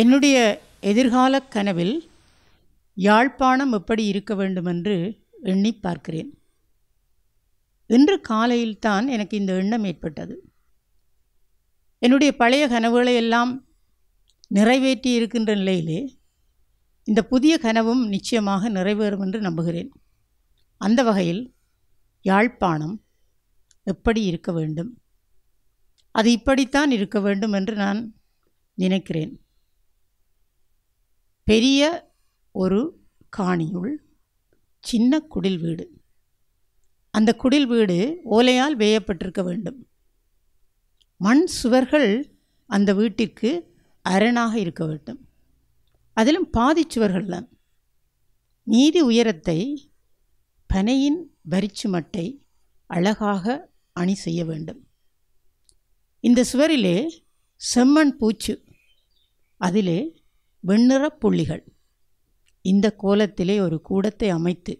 என்னுடைய எதிர்கால கனவில் யாழ்ப்பாணம் எப்படி இருக்க வேண்டுமென்று எண்ணி பார்க்கிறேன் இன்று காலையில்தான் எனக்கு இந்த எண்ணம் ஏற்பட்டது என்னுடைய பழைய கனவுகளை எல்லாம் நிறைவேற்றி இருக்கின்ற நிலையிலே இந்த புதிய கனவும் நிச்சயமாக நிறைவேறும் என்று நம்புகிறேன் அந்த வகையில் யாழ்ப்பாணம் எப்படி இருக்க வேண்டும் அது இப்படித்தான் இருக்க வேண்டும் என்று நான் நினைக்கிறேன் பெரிய ஒரு காணியுள் சின்ன குடில் வீடு அந்த குடில் வீடு ஓலையால் வேயப்பட்டிருக்க வேண்டும் மண் சுவர்கள் அந்த வீட்டிற்கு அரணாக இருக்க வேண்டும் அதிலும் பாதி சுவர்கள் தான் நீதி உயரத்தை பனையின் வரிச்சு மட்டை அழகாக அணி செய்ய வேண்டும் இந்த சுவரிலே செம்மண் பூச்சு அதிலே வெண்ணிற புள்ளிகள் இந்த கோலத்திலே ஒரு கூடத்தை அமைத்து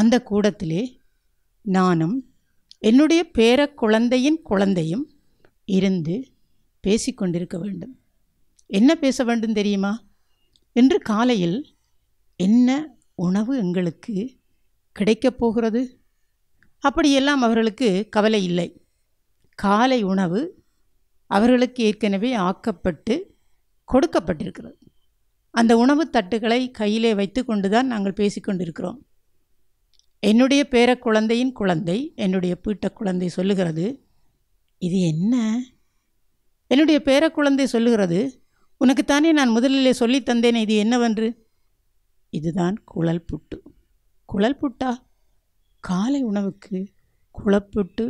அந்த கூடத்திலே நானும் என்னுடைய பேர குழந்தையின் குழந்தையும் இருந்து பேசிக்கொண்டிருக்க வேண்டும் என்ன பேச வேண்டும் தெரியுமா இன்று காலையில் என்ன உணவு எங்களுக்கு கிடைக்கப் போகிறது அப்படியெல்லாம் அவர்களுக்கு கவலை இல்லை காலை உணவு அவர்களுக்கு ஏற்கனவே ஆக்கப்பட்டு கொடுக்கப்பட்டிருக்கிறது அந்த உணவு தட்டுகளை கையிலே வைத்து கொண்டு தான் நாங்கள் பேசிக்கொண்டிருக்கிறோம் என்னுடைய பேர குழந்தையின் குழந்தை என்னுடைய பீட்ட குழந்தை சொல்லுகிறது இது என்ன என்னுடைய பேர குழந்தை சொல்லுகிறது உனக்குத்தானே நான் முதலிலே சொல்லி இது என்னவென்று இதுதான் குழல் புட்டு குழல் புட்டா காலை உணவுக்கு குழப்புட்டு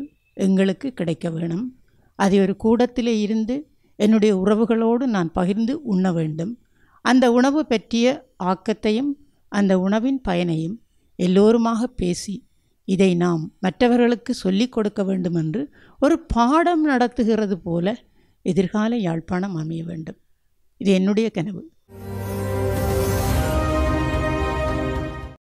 எங்களுக்கு கிடைக்க வேணும் அதை ஒரு கூடத்திலே இருந்து என்னுடைய உறவுகளோடு நான் பகிர்ந்து உண்ண வேண்டும் அந்த உணவு பற்றிய ஆக்கத்தையும் அந்த உணவின் பயனையும் எல்லோருமாக பேசி இதை நாம் மற்றவர்களுக்கு சொல்லிக் கொடுக்க வேண்டும் என்று ஒரு பாடம் நடத்துகிறது போல எதிர்கால யாழ்ப்பாணம் அமைய வேண்டும் இது என்னுடைய கனவு